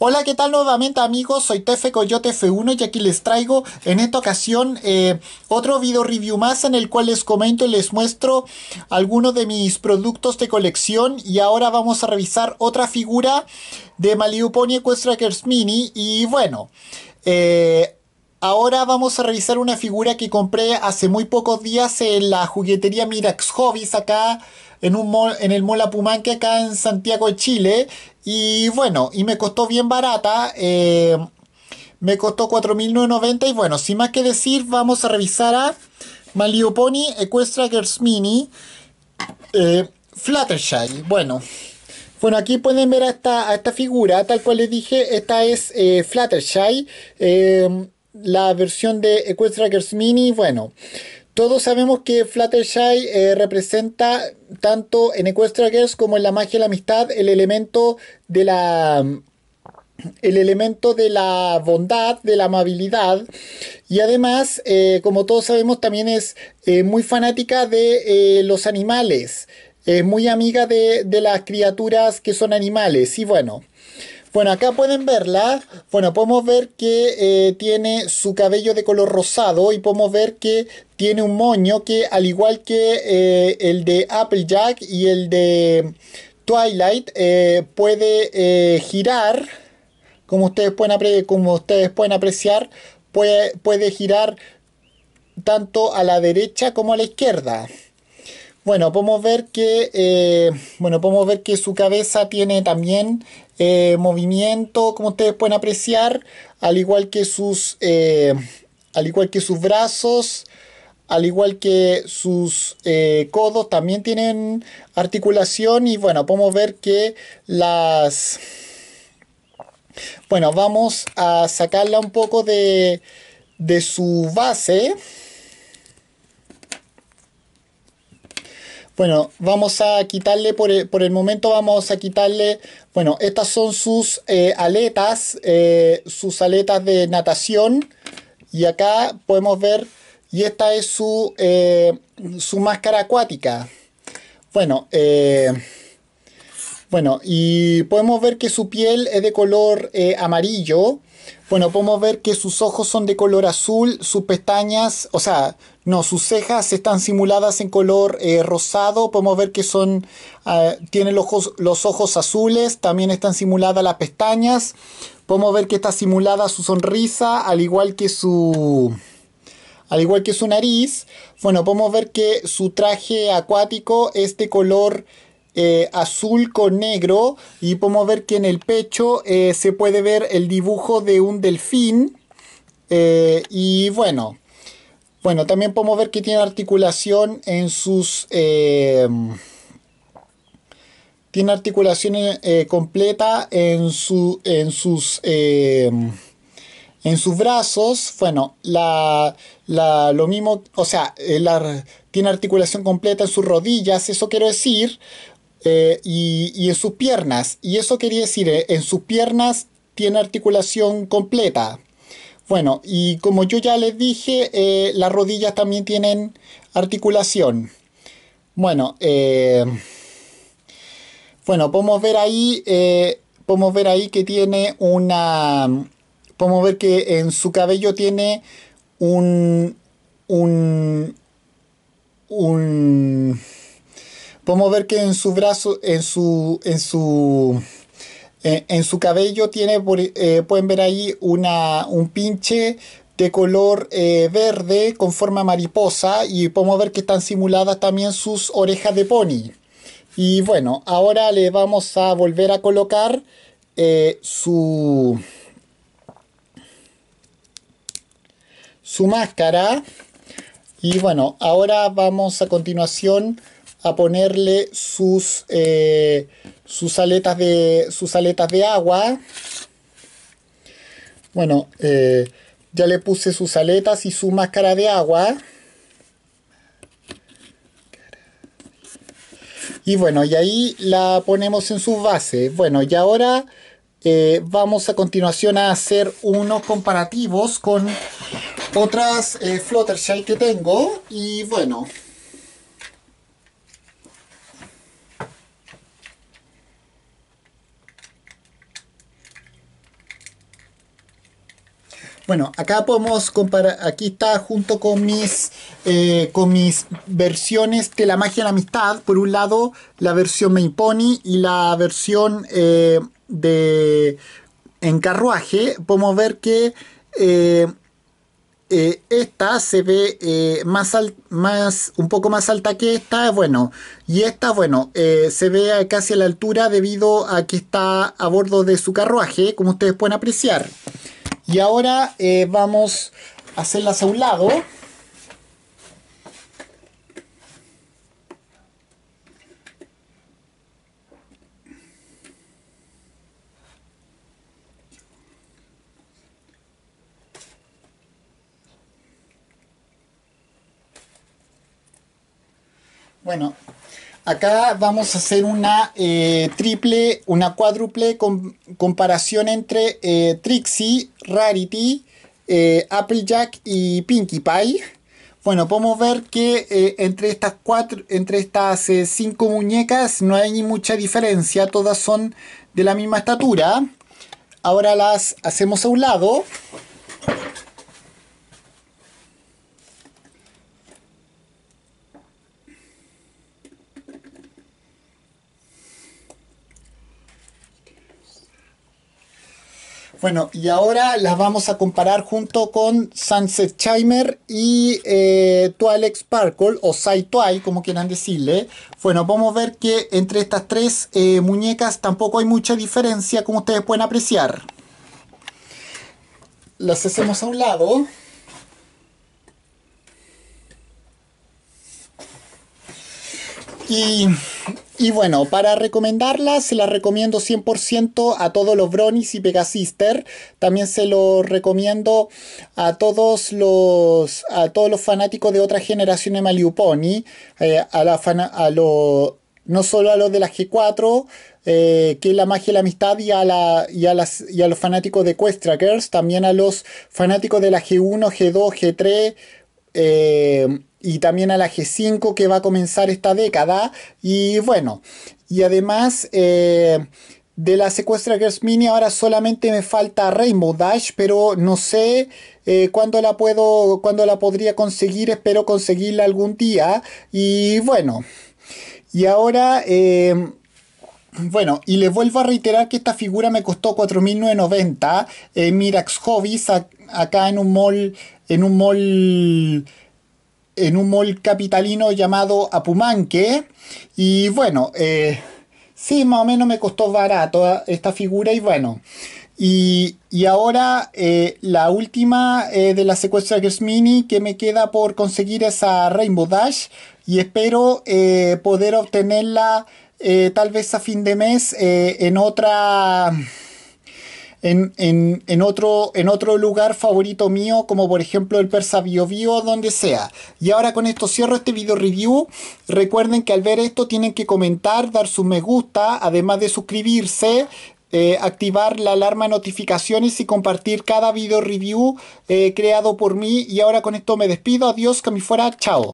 Hola, ¿qué tal nuevamente amigos? Soy Tefe Coyote F1 y aquí les traigo en esta ocasión eh, otro video review más en el cual les comento y les muestro algunos de mis productos de colección y ahora vamos a revisar otra figura de Malibu Pony Equestrackers Mini y bueno... Eh, ahora vamos a revisar una figura que compré hace muy pocos días en la juguetería Mirax Hobbies acá en, un en el Mola Pumanque acá en Santiago de Chile. Y bueno, y me costó bien barata. Eh, me costó 4.990 y bueno, sin más que decir, vamos a revisar a Maliopony Equestra Girls Mini eh, Fluttershy. Bueno, bueno, aquí pueden ver a esta, esta figura, tal cual les dije, esta es eh, Fluttershy, eh, la versión de Equestra Mini, bueno... Todos sabemos que Fluttershy eh, representa tanto en Equestria Girls como en la magia y la amistad el elemento de la mm, el elemento de la bondad, de la amabilidad y además, eh, como todos sabemos, también es eh, muy fanática de los animales, es muy amiga de, de las criaturas que son animales y bueno, bueno, acá pueden verla. Bueno, podemos ver que eh, tiene su cabello de color rosado y podemos ver que tiene un moño que al igual que eh, el de Applejack y el de Twilight eh, puede girar. Como ustedes pueden, como ustedes pueden apreciar, puede girar tanto a la derecha como a la izquierda. Bueno, podemos ver que, eh, bueno, podemos ver que su cabeza tiene también eh, movimiento, como ustedes pueden apreciar, al igual que sus, eh, al igual que sus brazos, al igual que sus codos también tienen articulación y bueno, podemos ver que las... Bueno, vamos a sacarla un poco de, de su base. Bueno, vamos a quitarle, e, por el, momento vamos a quitarle, bueno, estas son sus eh, aletas, eh, sus aletas de natación. Y acá podemos ver, y esta es su, eh, su máscara acuática. Bueno, bueno, y podemos ver que su piel es de color amarillo. Bueno, podemos ver que sus ojos son de color azul, sus pestañas, o sea, no, sus cejas están simuladas en color eh, rosado, podemos ver que son, ah, los ojos, los ojos azules, también están simuladas las pestañas, podemos ver que está simulada su sonrisa, al igual que su al igual que su nariz. Bueno, podemos ver que su traje acuático es de color eh, azul con negro y podemos ver que en el pecho eh, se puede ver el dibujo de un delfín eh, y bueno bueno también podemos ver que tiene articulación en sus tiene articulación completa en, su, en sus en sus brazos, bueno, la, la, lo mismo, o sea, tiene articulación completa en sus rodillas, eso quiero decir, eh, y, en sus piernas. Y eso quería decir, eh, en sus piernas tiene articulación completa. Bueno, y como yo ya les dije, eh, las rodillas también tienen articulación. Bueno, bueno, podemos ver ahí, podemos ver ahí que tiene una, podemos ver que en su cabello tiene un, un, un podemos ver que en su brazo, en su, en su, su cabello tiene, eh, pueden ver ahí un pinche de color eh, verde con forma mariposa y podemos ver que están simuladas también sus orejas de pony. Y bueno, ahora le vamos a volver a colocar eh, su, su máscara. Y bueno, ahora vamos a continuación a ponerle sus, eh, sus, aletas, de, sus aletas de agua. Bueno, eh, ya le puse sus aletas y su máscara de agua. Y bueno, y ahí la ponemos en sus bases. Bueno, y ahora eh, vamos a continuación a hacer unos comparativos con otras eh, Fluttershy que tengo. Y bueno, Bueno, acá podemos comparar, aquí está junto con mis, eh, con mis versiones de la magia de la amistad. Por un lado, la versión Me Pony y la versión eh, de en carruaje. Podemos ver que eh, esta se ve más, más, un poco más alta que esta. Bueno, y esta, bueno, se ve casi a la altura debido a que está a bordo de su carruaje, como ustedes pueden apreciar. Y ahora eh, vamos a hacerlas a un lado. Bueno, Acá vamos a hacer una eh, triple, una cuádruple comparación entre eh, Trixie, Rarity, eh, Applejack y Pinkie Pie. Bueno, podemos ver que entre estas cuatro, entre estas cinco muñecas no hay ni mucha diferencia, todas son de la misma estatura. Ahora las hacemos a un lado. Bueno, y ahora las vamos a comparar junto con Sunset Chimer y eh, Twilight Sparkle o Saitwai, como quieran decirle. Bueno, vamos a ver que entre estas tres eh, muñecas tampoco hay mucha diferencia, como ustedes pueden apreciar. Las hacemos a un lado. Y y bueno, para recomendarla, se la recomiendo 100% a todos los Bronis y Pegasister. También se lo recomiendo a todos los, a todos los fanáticos de otra generación de Maliuponi, eh, a la no solo a los de la G4, eh, que es la magia y la amistad, y a, la, y, y a los fanáticos de Quest Trackers, también a los fanáticos de la G1, G2, G3 y también a la G5 que va a comenzar esta década. Y bueno, y además eh, de la secuestra Girls Mini ahora solamente me falta Rainbow Dash, pero no sé eh, cuándo la puedo, cuándo la podría conseguir, espero conseguirla algún día. Y bueno, y ahora... Eh, bueno, y les vuelvo a reiterar que esta figura me costó 4.990 en Mirax Hobbies, acá en un mall, en un mall en un mall capitalino llamado Apumanque. Y bueno, eh, sí, más o menos me costó barato ah, esta figura y bueno. Y, ahora eh, la última eh, de la secuestra Mini que me queda por conseguir esa Rainbow Dash y espero poder obtenerla tal vez a fin de mes en otra en, en, en, otro, en otro lugar favorito mío, como por ejemplo el Persa Bio donde sea. Y ahora con esto cierro este video review. Recuerden que al ver esto tienen que comentar, dar sus me gusta, además de suscribirse. Eh, activar la alarma de notificaciones y compartir cada video review eh, creado por mí. Y ahora con esto me despido. Adiós, que me fuera. Chao.